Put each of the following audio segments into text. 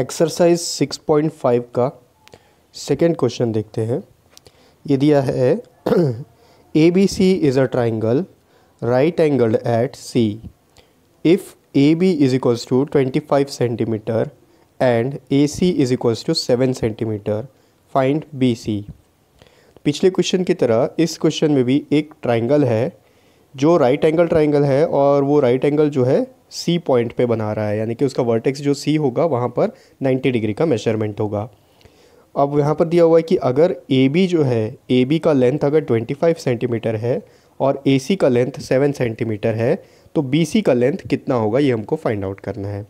exercise 6.5 का second question देखते हैं ये दिया है A B C is a triangle right angled at C if A B is equals to twenty five centimetre and A C is equals to seven centimetre find B C पिछले question की तरह इस question में भी एक triangle है जो right angle triangle है और वो राइट एंगल जो है सी पॉइंट पे बना रहा है यानी कि उसका वर्टेक्स जो सी होगा वहाँ पर 90 डिग्री का मेजरमेंट होगा अब यहाँ पर दिया हुआ है कि अगर ए बी जो है ए बी का लेंथ अगर 25 सेंटीमीटर है और ए सी का लेंथ 7 सेंटीमीटर है तो बी सी का लेंथ कितना होगा ये हमको फाइंड आउट करना है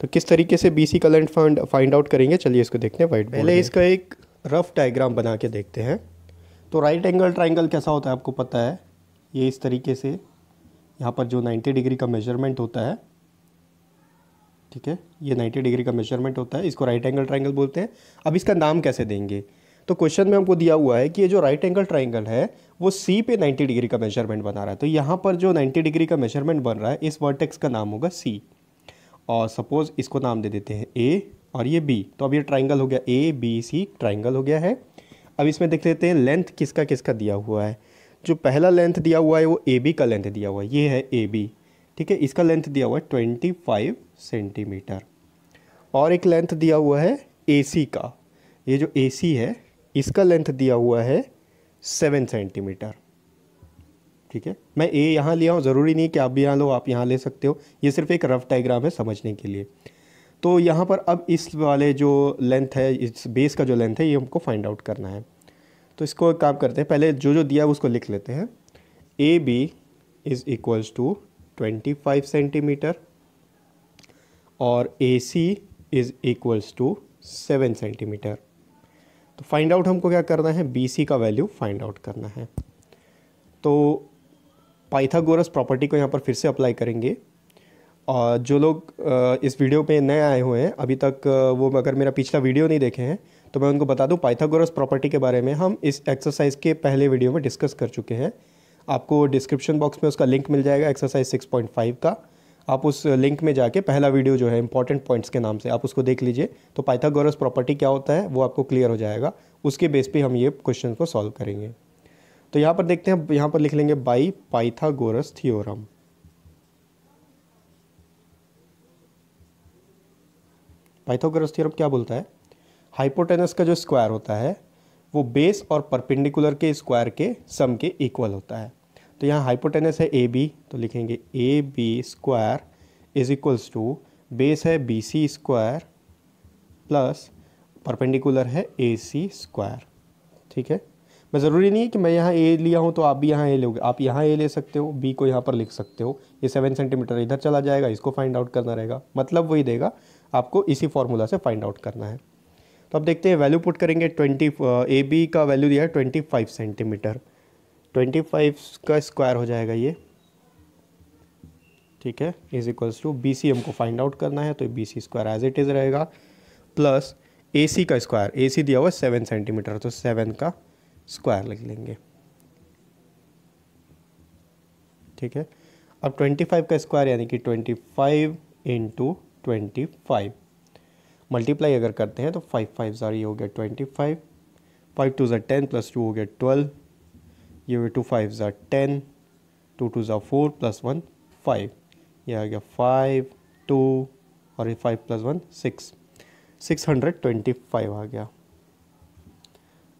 तो किस तरीके से बी सी का लेंथ फाइंड फाइंड आउट करेंगे चलिए इसको देखते हैं वाइट पहले इसका एक रफ डायग्राम बना के देखते हैं तो राइट एंगल ट्राइंगल कैसा होता है आपको पता है ये इस तरीके से यहाँ पर जो 90 डिग्री का मेजरमेंट होता है ठीक है ये 90 डिग्री का मेजरमेंट होता है इसको राइट एंगल ट्राइंगल बोलते हैं अब इसका नाम कैसे देंगे तो क्वेश्चन में हमको दिया हुआ है कि ये जो राइट एंगल ट्राइंगल है वो सी पे 90 डिग्री का मेजरमेंट बना रहा है तो यहाँ पर जो 90 डिग्री का मेजरमेंट बन रहा है इस वर्टेक्स का नाम होगा सी और सपोज़ इसको नाम दे देते हैं ए और ये बी तो अब ये ट्राइंगल हो गया ए बी सी ट्राइंगल हो गया है अब इसमें देख लेते हैं लेंथ किसका किसका दिया हुआ है जो पहला लेंथ दिया हुआ है वो ए बी का लेंथ दिया हुआ है ये है ए बी ठीक है इसका लेंथ दिया हुआ है ट्वेंटी फाइव सेंटीमीटर और एक लेंथ दिया हुआ है ए सी का ये जो ए सी है इसका लेंथ दिया हुआ है सेवन सेंटीमीटर ठीक है मैं ए यहाँ लिया हूँ ज़रूरी नहीं कि आप भी यहाँ लो आप यहाँ ले सकते हो ये सिर्फ एक रफ डाइग्राम है समझने के लिए तो यहाँ पर अब इस वाले जो लेंथ है इस बेस का जो लेंथ है ये हमको फाइंड आउट करना है तो इसको काम करते हैं पहले जो जो दिया है उसको लिख लेते हैं A B is equals to twenty five centimetre और A C is equals to seven centimetre तो फाइंड आउट हमको क्या करना है बी सी का वैल्यू फाइंड आउट करना है तो पाइथागोरस प्रॉपर्टी को यहाँ पर फिर से अप्लाई करेंगे और जो लोग इस वीडियो पे नए आए हुए हैं अभी तक वो अगर मेरा पिछला वीडियो नहीं देखे हैं तो मैं उनको बता दूं पाइथागोरस प्रॉपर्टी के बारे में हम इस एक्सरसाइज के पहले वीडियो में डिस्कस कर चुके हैं आपको डिस्क्रिप्शन बॉक्स में उसका लिंक मिल जाएगा एक्सरसाइज 6.5 का आप उस लिंक में जाके पहला वीडियो जो है इंपॉर्टेंट पॉइंट्स के नाम से आप उसको देख लीजिए तो पाइथागोरस प्रॉपर्टी क्या होता है वो आपको क्लियर हो जाएगा उसके बेस पे हम ये क्वेश्चन को सॉल्व करेंगे तो यहाँ पर देखते हैं यहाँ पर लिख लेंगे by Pythagoras theorem Pythagoras theorem क्या बोलता है हाइपोटेनस का जो स्क्वायर होता है वो बेस और परपेंडिकुलर के स्क्वायर के सम के इक्वल होता है तो यहाँ हाइपोटेनस है ए बी तो लिखेंगे A B square is equals to base है B C square plus perpendicular है ए सी स्क्वायर ठीक है मैं ज़रूरी नहीं है कि मैं यहाँ ए लिया हूँ तो आप भी यहाँ ए लोगे आप यहाँ ए ले सकते हो बी को यहाँ पर लिख सकते हो ये सेवन सेंटीमीटर इधर चला जाएगा इसको फाइंड आउट करना रहेगा मतलब वही देगा आपको इसी फॉर्मूला से फाइंड आउट करना है तो आप देखते हैं वैल्यू पुट करेंगे ट्वेंटी ए बी का वैल्यू दिया है twenty five centimetre twenty five का स्क्वायर हो जाएगा ये ठीक है is equals to B C हमको फाइंड आउट करना है तो B C square as it is रहेगा प्लस ए सी का स्क्वायर ए सी दिया हुआ सेवन सेंटीमीटर तो सेवन का स्क्वायर लिख लेंगे ठीक है अब ट्वेंटी फाइव का स्क्वायर यानी कि twenty five into twenty five multiply अगर करते हैं तो फाइव फाइव ज़ार ये हो गया ट्वेंटी फाइव फाइव टू ज़ार टेन प्लस टू हो गया ट्वेल्व ये हो गया टू फाइव ज़ार टेन टू टू ज़ार फोर प्लस वन फाइव ये आ गया फाइव टू और ये five plus one six six hundred twenty five आ गया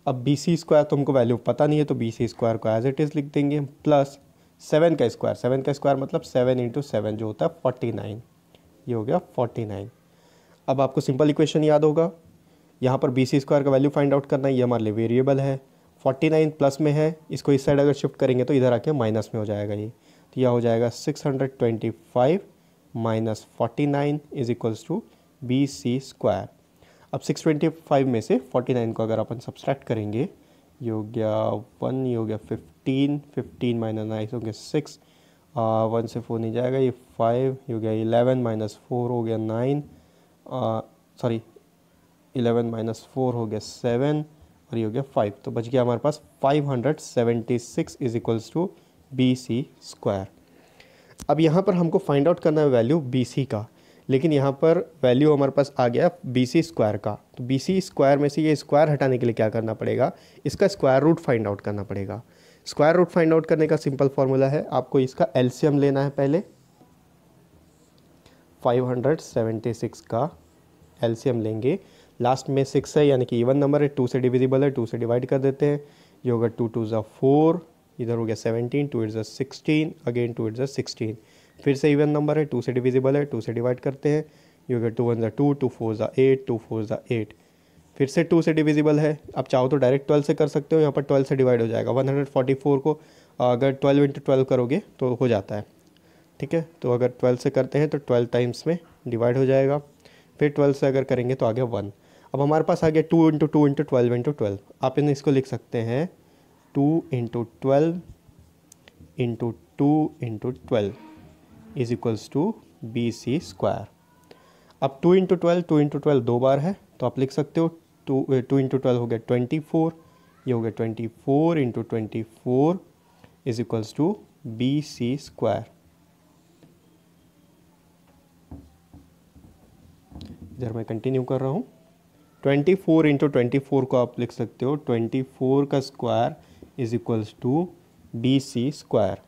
अब बी सी स्क्वायर तो हमको वैल्यू पता नहीं है तो बी सी स्क्वायर को एज इट इज़ लिख देंगे प्लस सेवन का स्क्वायर सेवन का स्क्वायर मतलब सेवन इंटू सेवन जो होता है फोर्टी नाइन ये हो गया फोर्टी नाइन अब आपको सिंपल इक्वेशन याद होगा यहाँ पर बी सी स्क्वायर का वैल्यू फाइंड आउट करना है ये हमारे लिए वेरिएबल है फोर्टी नाइन प्लस में है इसको इस साइड अगर शिफ्ट करेंगे तो इधर आके माइनस में हो जाएगा ये तो यह हो जाएगा six hundred twenty five minus forty nine is equals to B C square अब सिक्स ट्वेंटी फाइव में से फोर्टी नाइन को अगर अपन सब्सट्रैक्ट करेंगे ये हो गया वन ये हो गया फिफ्टीन फिफ्टीन माइनस नाइन हो गया सिक्स वन से फोर नहीं जाएगा ये फाइव ये हो गया इलेवन माइनस फोर हो गया nine sorry eleven minus four हो गया सेवन और ये हो गया फाइव तो बच गया हमारे पास five hundred seventy six is equals to B C square अब यहाँ पर हमको फाइंड आउट करना है वैल्यू बी सी का लेकिन यहाँ पर वैल्यू हमारे पास आ गया बी सी स्क्वायर का तो बी सी स्क्वायर में से ये स्क्वायर हटाने के लिए क्या करना पड़ेगा इसका स्क्वायर रूट फाइंड आउट करना पड़ेगा स्क्वायर रूट फाइंड आउट करने का सिंपल फॉर्मूला है आपको इसका एल्शियम लेना है पहले 576 का एलसीएम लेंगे लास्ट में सिक्स है यानी कि इवन नंबर है टू से डिविजिबल है टू से डिवाइड कर देते हैं ये होगा टू टू ज़ा फोर इधर हो गया seventeen two eight are sixteen again two eight are sixteen फिर से इवन नंबर है टू से डिविजिबल है टू से डिवाइड करते हैं ये होगा two one are two two four are eight two four are eight फिर से टू से डिविजिबल है आप चाहो तो डायरेक्ट ट्वेल्व से कर सकते हो यहाँ पर ट्वेल्व से डिवाइड हो जाएगा वन हंड्रेड फोर्टी फोर को अगर ट्वेल्व इंटू ट्वेल्व करोगे तो हो जाता है ठीक है तो अगर ट्वेल्व से करते हैं तो ट्वेल्व टाइम्स में डिवाइड हो जाएगा फिर ट्वेल्व से अगर करेंगे तो आगे वन अब हमारे पास आ गया two into two into twelve into twelve आप इन इसको लिख सकते हैं two into twelve into two into twelve is equals to B C square अब two into twelve two into twelve दो बार है तो आप लिख सकते हो टू टू इंटू ट्वेल्व हो गया ट्वेंटी फोर ये हो गया twenty four into twenty four is equals to B C square इधर मैं कंटिन्यू कर रहा हूँ twenty four into twenty four को आप लिख सकते हो ट्वेंटी फोर का square is equals to B C square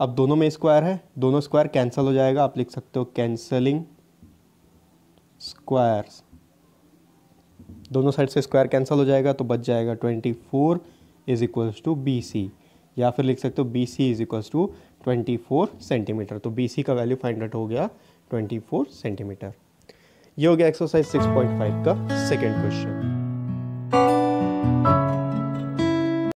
अब दोनों में स्क्वायर है दोनों स्क्वायर कैंसिल हो जाएगा आप लिख सकते हो कैंसलिंग स्क्वायर्स दोनों साइड से स्क्वायर कैंसिल हो जाएगा तो बच जाएगा twenty four is equals to B C या फिर लिख सकते हो B C is equals to twenty four centimetre तो बी सी का वैल्यू फाइंड आउट हो गया ट्वेंटी फोर सेंटीमीटर ये हो गया एक्सरसाइज 6.5 का सेकेंड क्वेश्चन